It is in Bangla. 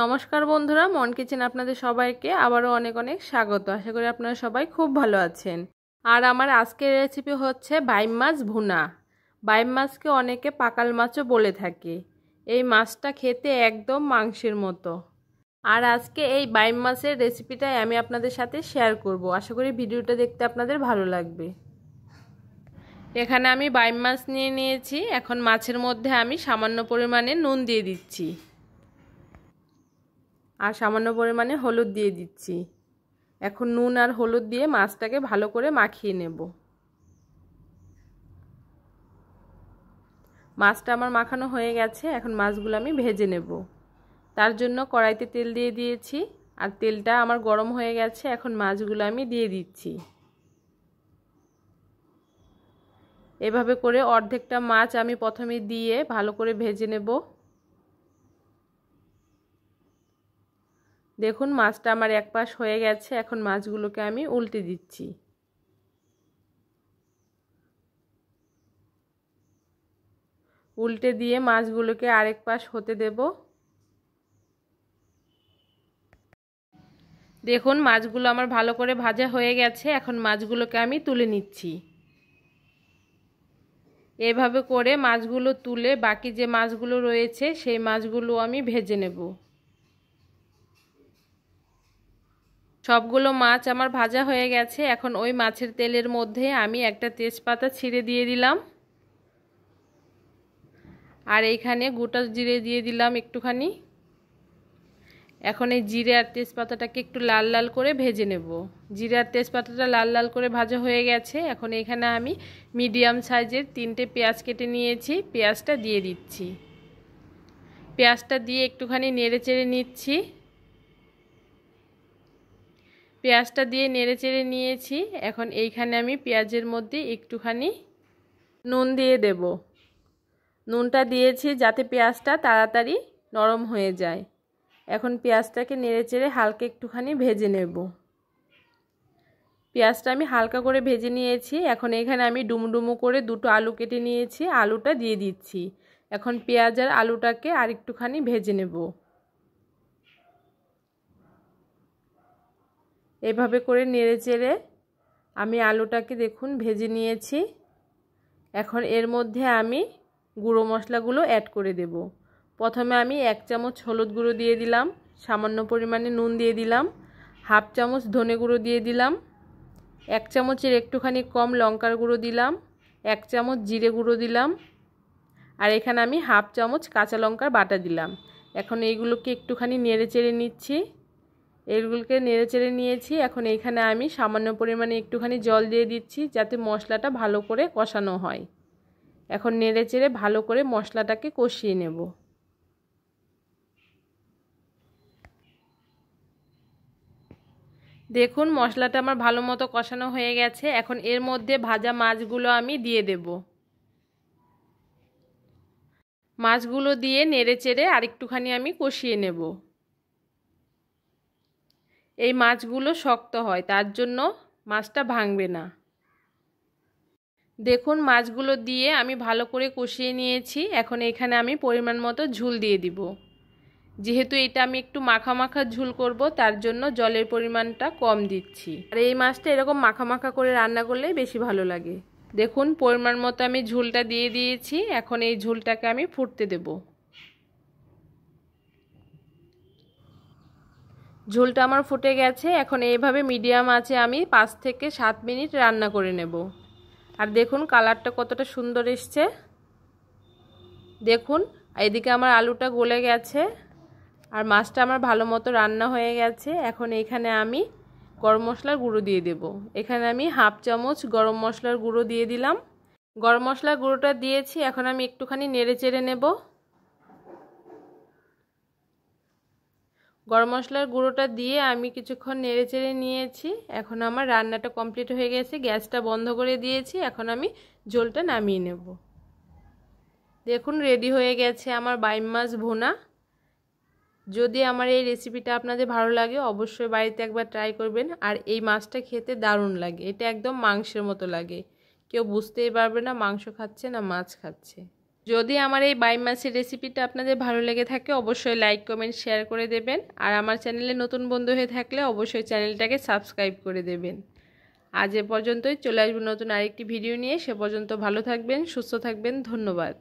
নমস্কার বন্ধুরা মন কিচেন আপনাদের সবাইকে আবারও অনেক অনেক স্বাগত আশা করি আপনারা সবাই খুব ভালো আছেন আর আমার আজকের রেসিপি হচ্ছে বাইম মাছ ভুনা বাইম মাছকে অনেকে পাকাল মাছও বলে থাকে এই মাছটা খেতে একদম মাংসের মতো আর আজকে এই বাইম মাছের রেসিপিটাই আমি আপনাদের সাথে শেয়ার করব আশা করি ভিডিওটা দেখতে আপনাদের ভালো লাগবে এখানে আমি বাইম মাছ নিয়ে নিয়েছি এখন মাছের মধ্যে আমি সামান্য পরিমাণে নুন দিয়ে দিচ্ছি আর সামান্য পরিমাণে হলুদ দিয়ে দিচ্ছি এখন নুন আর হলুদ দিয়ে মাছটাকে ভালো করে মাখিয়ে নেব মাছটা আমার মাখানো হয়ে গেছে এখন মাছগুলো আমি ভেজে নেব তার জন্য কড়াইতে তেল দিয়ে দিয়েছি আর তেলটা আমার গরম হয়ে গেছে এখন মাছগুলো আমি দিয়ে দিচ্ছি এভাবে করে অর্ধেকটা মাছ আমি প্রথমে দিয়ে ভালো করে ভেজে নেব দেখুন মাছটা আমার এক পাশ হয়ে গেছে এখন মাছগুলোকে আমি উল্টে দিচ্ছি উল্টে দিয়ে মাছগুলোকে আরেক পাশ হতে দেব দেখুন মাছগুলো আমার ভালো করে ভাজা হয়ে গেছে এখন মাছগুলোকে আমি তুলে নিচ্ছি এভাবে করে মাছগুলো তুলে বাকি যে মাছগুলো রয়েছে সেই মাছগুলো আমি ভেজে নেব সবগুলো মাছ আমার ভাজা হয়ে গেছে এখন ওই মাছের তেলের মধ্যে আমি একটা তেজপাতা ছিঁড়ে দিয়ে দিলাম আর এইখানে গোটা জিরে দিয়ে দিলাম একটুখানি এখন এই জিরে আর তেজপাতাটাকে একটু লাল লাল করে ভেজে নেব জিরে আর তেজপাতাটা লাল লাল করে ভাজা হয়ে গেছে এখন এখানে আমি মিডিয়াম সাইজের তিনটে পেঁয়াজ কেটে নিয়েছি পেঁয়াজটা দিয়ে দিচ্ছি পেঁয়াজটা দিয়ে একটুখানি নেড়ে চেড়ে নিচ্ছি পেঁয়াজটা দিয়ে নেড়ে চেড়ে নিয়েছি এখন এইখানে আমি পেঁয়াজের মধ্যে একটুখানি নুন দিয়ে দেব নুনটা দিয়েছি যাতে পেঁয়াজটা তাড়াতাড়ি নরম হয়ে যায় এখন পেঁয়াজটাকে নেড়ে চেড়ে হালকা একটুখানি ভেজে নেব পেঁয়াজটা আমি হালকা করে ভেজে নিয়েছি এখন এখানে আমি ডুমডুমো করে দুটো আলু কেটে নিয়েছি আলুটা দিয়ে দিচ্ছি এখন পেঁয়াজ আর আলুটাকে আর একটুখানি ভেজে নেবো এভাবে করে নেড়ে চেড়ে আমি আলুটাকে দেখুন ভেজে নিয়েছি এখন এর মধ্যে আমি গুঁড়ো মশলাগুলো অ্যাড করে দেব প্রথমে আমি এক চামচ হলুদ গুঁড়ো দিয়ে দিলাম সামান্য পরিমাণে নুন দিয়ে দিলাম হাফ চামচ ধনে গুঁড়ো দিয়ে দিলাম এক চামচের একটুখানি কম লঙ্কার গুঁড়ো দিলাম এক চামচ জিরে গুঁড়ো দিলাম আর এখানে আমি হাফ চামচ কাঁচা লঙ্কার বাটা দিলাম এখন এইগুলোকে একটুখানি নেড়ে চেড়ে নিচ্ছি এগুলোকে নেড়ে চেড়ে নিয়েছি এখন এখানে আমি সামান্য পরিমাণে একটুখানি জল দিয়ে দিচ্ছি যাতে মশলাটা ভালো করে কষানো হয় এখন নেড়ে চেড়ে ভালো করে মশলাটাকে কষিয়ে নেব দেখুন মশলাটা আমার ভালো মতো কষানো হয়ে গেছে এখন এর মধ্যে ভাজা মাছগুলো আমি দিয়ে দেব মাছগুলো দিয়ে নেড়ে চেড়ে আরেকটুখানি আমি কষিয়ে নেবো এই মাছগুলো শক্ত হয় তার জন্য মাছটা ভাঙবে না দেখুন মাছগুলো দিয়ে আমি ভালো করে কষিয়ে নিয়েছি এখন এখানে আমি পরিমাণ মতো ঝুল দিয়ে দিব যেহেতু এটা আমি একটু মাখা মাখা ঝুল করব তার জন্য জলের পরিমাণটা কম দিচ্ছি আর এই মাছটা এরকম মাখা মাখা করে রান্না করলে বেশি ভালো লাগে দেখুন পরিমাণ মতো আমি ঝুলটা দিয়ে দিয়েছি এখন এই ঝুলটাকে আমি ফুটতে দেবো ঝোলটা আমার ফুটে গেছে এখন এইভাবে মিডিয়াম আছে আমি পাঁচ থেকে সাত মিনিট রান্না করে নেব আর দেখুন কালারটা কতটা সুন্দর এসছে দেখুন এদিকে আমার আলুটা গলে গেছে আর মাছটা আমার ভালো মতো রান্না হয়ে গেছে এখন এখানে আমি গরম মশলার গুঁড়ো দিয়ে দেব এখানে আমি হাফ চামচ গরম মশলার গুঁড়ো দিয়ে দিলাম গরম মশলার গুঁড়োটা দিয়েছি এখন আমি একটুখানি নেড়ে চেড়ে নেবো গরম মশলার গুঁড়োটা দিয়ে আমি কিছুক্ষণ নেড়ে চেড়ে নিয়েছি এখন আমার রান্নাটা কমপ্লিট হয়ে গেছে গ্যাসটা বন্ধ করে দিয়েছি এখন আমি ঝোলটা নামিয়ে নেব দেখুন রেডি হয়ে গেছে আমার বাইম মাছ ভোনা যদি আমার এই রেসিপিটা আপনাদের ভালো লাগে অবশ্যই বাড়িতে একবার ট্রাই করবেন আর এই মাছটা খেতে দারুণ লাগে এটা একদম মাংসের মতো লাগে কেউ বুঝতেই পারবে না মাংস খাচ্ছে না মাছ খাচ্ছে যদি আমার এই বাই মাসের রেসিপিটা আপনাদের ভালো লেগে থাকে অবশ্যই লাইক কমেন্ট শেয়ার করে দেবেন আর আমার চ্যানেলে নতুন বন্ধু হয়ে থাকলে অবশ্যই চ্যানেলটাকে সাবস্ক্রাইব করে দেবেন আজ এ পর্যন্তই চলে আসবো নতুন আরেকটি ভিডিও নিয়ে সে পর্যন্ত ভালো থাকবেন সুস্থ থাকবেন ধন্যবাদ